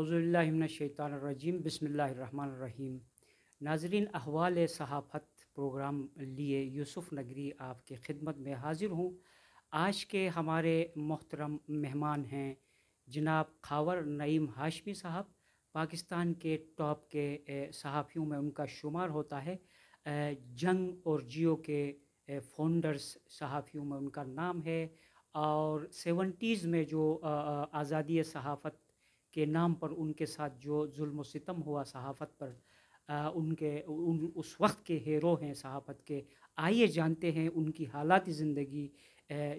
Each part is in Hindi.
अज़ुल्लाशैतरजीम बसमीम नाजरीन अहवाल सहाफ़त प्रोग्राम लिए यूसुफ़ नगरी आपके ख़िदमत में हाज़िर हूँ आज के हमारे मोहतरम मेहमान हैं जनाब खावर नईम हाशमी साहब पाकिस्तान के टॉप के सहाफ़ियों में उनका शुमार होता है जंग और जियो के फाउंडर्स सहाफ़ियों में उनका नाम है और सेवेंटीज़ में जो आज़ादी सहाफ़त के नाम पर उनके साथ जो जुल्म सितम हुआ सहाफ़त पर आ, उनके उन उस वक्त के हेरो हैं सहाफ़त के आइए जानते हैं उनकी हालात ज़िंदगी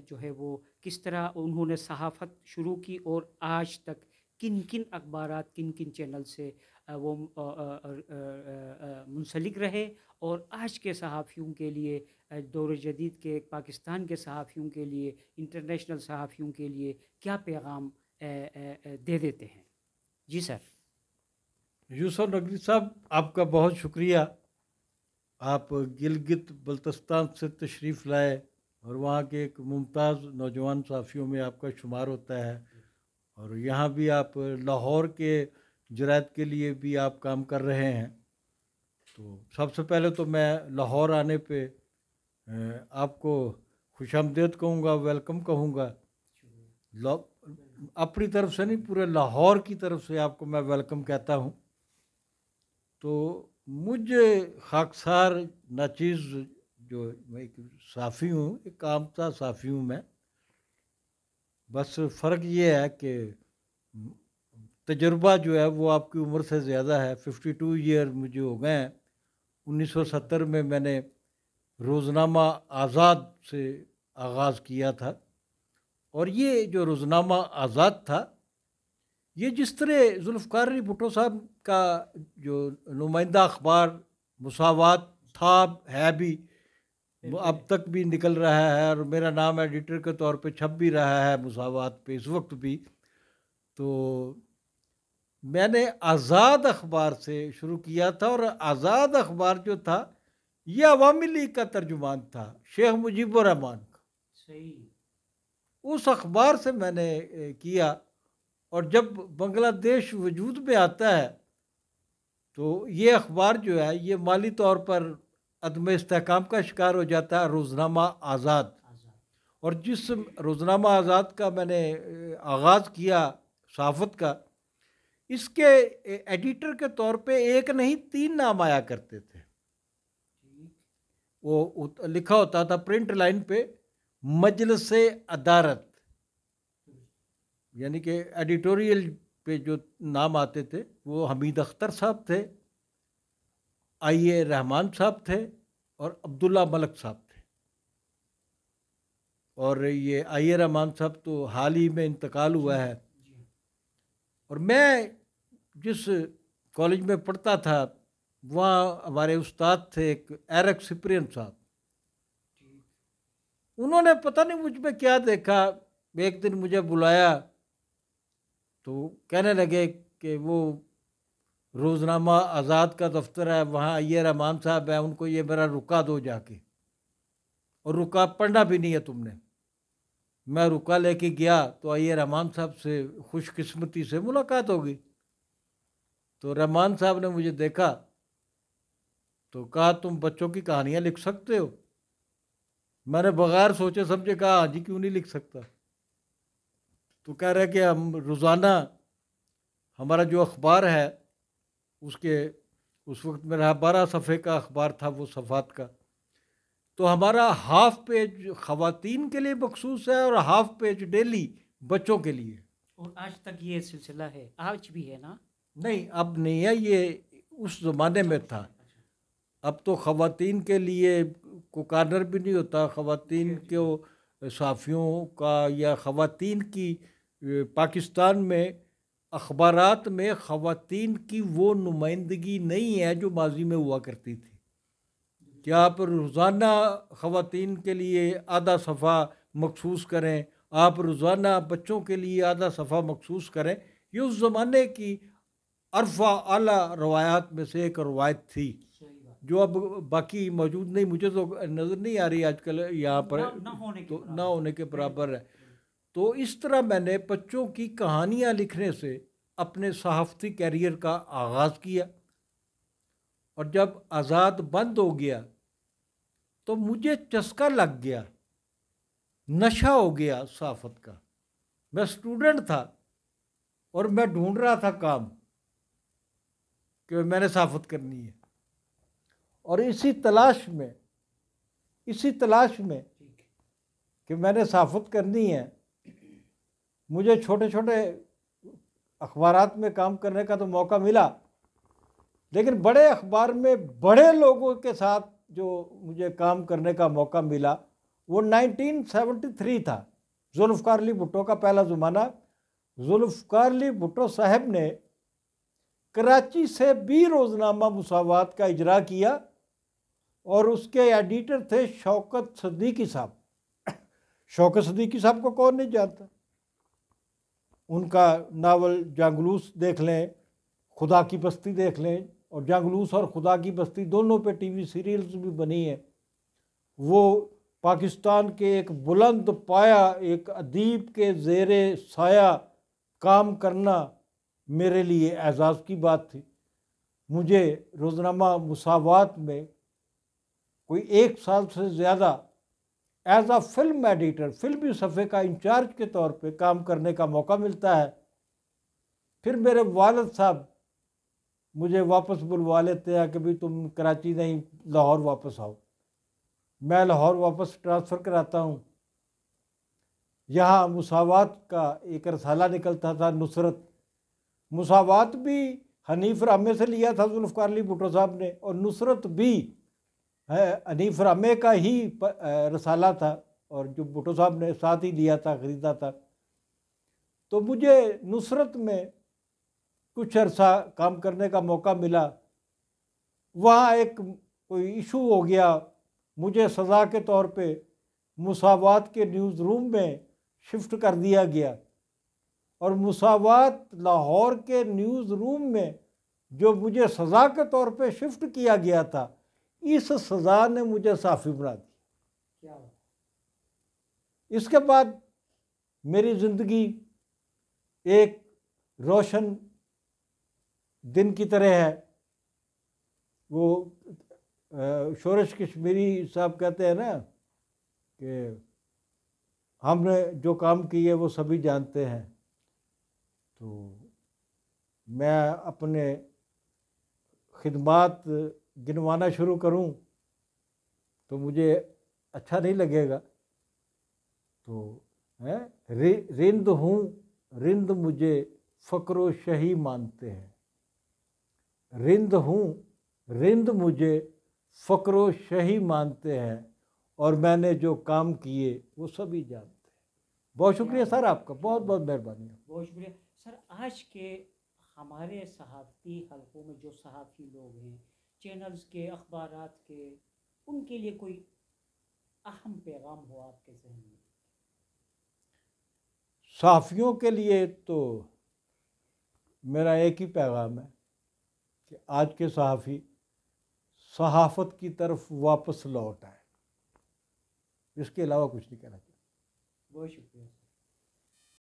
जो है वो किस तरह उन्होंने सहाफ़त शुरू की और आज तक किन किन अखबार किन किन चैनल से वो मुंसलिक रहे और आज के सहाफ़ियों के लिए दौर जदीद के पाकिस्तान के सहाफ़ियों के लिए इंटरनेशनल सहाफ़ियों के लिए क्या पैगाम दे देते हैं जी सर यूसुफ नकवी साहब आपका बहुत शुक्रिया आप गिलगित बल्तस्तान से तशरीफ़ लाए और वहाँ के एक मुमताज़ नौजवान साफ़ियों में आपका शुमार होता है और यहाँ भी आप लाहौर के जरात के लिए भी आप काम कर रहे हैं तो सबसे पहले तो मैं लाहौर आने पे आपको खुश आमदेद कहूँगा वेलकम कहूँगा अपनी तरफ से नहीं पूरे लाहौर की तरफ से आपको मैं वेलकम कहता हूँ तो मुझे खाकसार नाचीज़ जो मैं एक साफ़ी हूँ एक आमता साफ़ी हूँ मैं बस फ़र्क ये है कि तजर्बा जो है वो आपकी उम्र से ज़्यादा है फिफ्टी टू ईयर मुझे हो गए हैं उन्नीस सौ सत्तर में मैंने रोज़नामा आज़ाद से आगाज़ किया था और ये जो रोज़नामा आज़ाद था ये जिस तरह जुल्फ़ार भुटो साहब का जो नुमाइंदा अखबार मसावत था है भी अब तक भी निकल रहा है और मेरा नाम एडिटर के तौर पे छप भी रहा है मसावत पे इस वक्त भी तो मैंने आज़ाद अखबार से शुरू किया था और आज़ाद अखबार जो था ये अवामी लीग का तर्जुमान था शेख मुजीबरहमान का सही उस अखबार से मैंने किया और जब बांग्लादेश वजूद में आता है तो ये अखबार जो है ये माली तौर पर अदम इसकाम का शिकार हो जाता है रोज़नामा आज़ाद और जिस रोज़नामा आज़ाद का मैंने आगाज़ किया सहाफ़त का इसके एडिटर के तौर पे एक नहीं तीन नाम आया करते थे वो लिखा होता था प्रिंट लाइन पे मजलस अदारत यानी कि एडिटोरियल पे जो नाम आते थे वो हमीद अख्तर साहब थे आई ए रहमान साहब थे और अब्दुल्ला मलक साहब थे और ये आई ए रहमान साहब तो हाल ही में इंतकाल हुआ है और मैं जिस कॉलेज में पढ़ता था वहाँ हमारे उस्ताद थे एक एरक सिप्रियन साहब उन्होंने पता नहीं मुझ में क्या देखा एक दिन मुझे बुलाया तो कहने लगे कि वो रोज़नामा आज़ाद का दफ्तर है वहाँ आइए रहमान साहब है उनको ये मेरा रुका दो जाके और रुका पढ़ना भी नहीं है तुमने मैं रुका लेके गया तो आइए रहमान साहब से खुशकिस्मती से मुलाकात होगी तो रहमान साहब ने मुझे देखा तो कहा तुम बच्चों की कहानियाँ लिख सकते हो मैंने बगैर सोचे समझे कहा हाँ जी क्यों नहीं लिख सकता तो कह रहे कि हम रोज़ाना हमारा जो अखबार है उसके उस वक्त मेरा बारह सफ़े का अखबार था वो सफ़ात का तो हमारा हाफ पेज ख़वातीन के लिए मखसूस है और हाफ पेज डेली बच्चों के लिए और आज तक ये सिलसिला है आज भी है ना नहीं अब नहीं है ये उस ज़माने में था अच्छा। अब तो ख़वातीन के लिए को कॉर्नर भी नहीं होता ख़वान के साफ़ियों का या ख़वान की पाकिस्तान में अखबार में ख़वान की वो नुमाइंदगी नहीं है जो माजी में हुआ करती थी क्या आप रोज़ाना ख़वान के लिए आधा सफ़ा मखसूस करें आप रोज़ाना बच्चों के लिए आधा सफ़ा मखसूस करें ये उस ज़माने की अरफा अला रवायात में से एक रवायत थी जो अब बाकी मौजूद नहीं मुझे तो नज़र नहीं आ रही आजकल यहाँ पर ना, होने तो ना होने के तो बराबर है तो इस तरह मैंने बच्चों की कहानियाँ लिखने से अपने सहाफ़ती कैरियर का आगाज़ किया और जब आज़ाद बंद हो गया तो मुझे चस्का लग गया नशा हो गया सहाफ़त का मैं स्टूडेंट था और मैं ढूंढ रहा था काम कि मैंने सहाफ़त करनी है और इसी तलाश में इसी तलाश में कि मैंने साफत करनी है मुझे छोटे छोटे अखबार में काम करने का तो मौका मिला लेकिन बड़े अखबार में बड़े लोगों के साथ जो मुझे काम करने का मौका मिला वो 1973 था अली भुट्टो का पहला ज़माना अली भुट्टो साहब ने कराची से भी रोज़नामा मसावत का इजरा किया और उसके एडिटर थे शौकत सदीकी साहब शौकत सदीकी साहब को कौन नहीं जानता उनका नावल जांगलूस देख लें खुदा की बस्ती देख लें और जांगलूस और खुदा की बस्ती दोनों पे टीवी सीरियल्स भी बनी है वो पाकिस्तान के एक बुलंद पाया एक अदीब के जेर साया काम करना मेरे लिए एजाज़ की बात थी मुझे रोज़नामा मुसावात में कोई एक साल से ज़्यादा एज आ फिल्म एडिटर फिल्मी सफ़े का इंचार्ज के तौर पे काम करने का मौका मिलता है फिर मेरे वालद साहब मुझे वापस बुलवा लेते हैं कि भाई तुम कराची नहीं लाहौर वापस आओ मैं लाहौर वापस ट्रांसफ़र कराता हूँ यहाँ मुसावत का एक रसाला निकलता था नुसरत मुसावत भी हनीफ रामे से लिया था जुल्फ़ारली अली भुटो साहब ने और नुसरत भी है अनीफ रामे का ही रसाला था और जो भुटो साहब ने साथ ही लिया था ख़रीदा था तो मुझे नुसरत में कुछ अरसा काम करने का मौका मिला वहाँ एक कोई इशू हो गया मुझे सज़ा के तौर पे मुसावात के न्यूज़ रूम में शिफ्ट कर दिया गया और मुसावात लाहौर के न्यूज़ रूम में जो मुझे सज़ा के तौर पे शिफ्ट किया गया था इस सज़ा ने मुझे साफ़ी बना दी इसके बाद मेरी ज़िंदगी एक रोशन दिन की तरह है वो शोरश कश्मीरी साहब कहते हैं ना कि हमने जो काम किए वो सभी जानते हैं तो मैं अपने खिदमात गिनवाना शुरू करूं तो मुझे अच्छा नहीं लगेगा तो है रिंद हूँ रिंद मुझे फ़क्र शही मानते हैं रिंद हूँ रिंद मुझे फ़क्र शही मानते हैं और मैंने जो काम किए वो सभी जानते हैं बहुत शुक्रिया सर आपका बहुत बहुत मेहरबानी बहुत शुक्रिया सर आज के हमारे सहाफ़ी हलकों में जो सहाफ़ी लोग हैं चैनल्स के अखबार के उनके लिए कोई अहम पैगाम हो आपके जहन में साफ़ियों के लिए तो मेरा एक ही पैगाम है कि आज के सहाफ़ी सहाफ़त की तरफ वापस लौट आए इसके अलावा कुछ नहीं कहना चाहिए बहुत शुक्रिया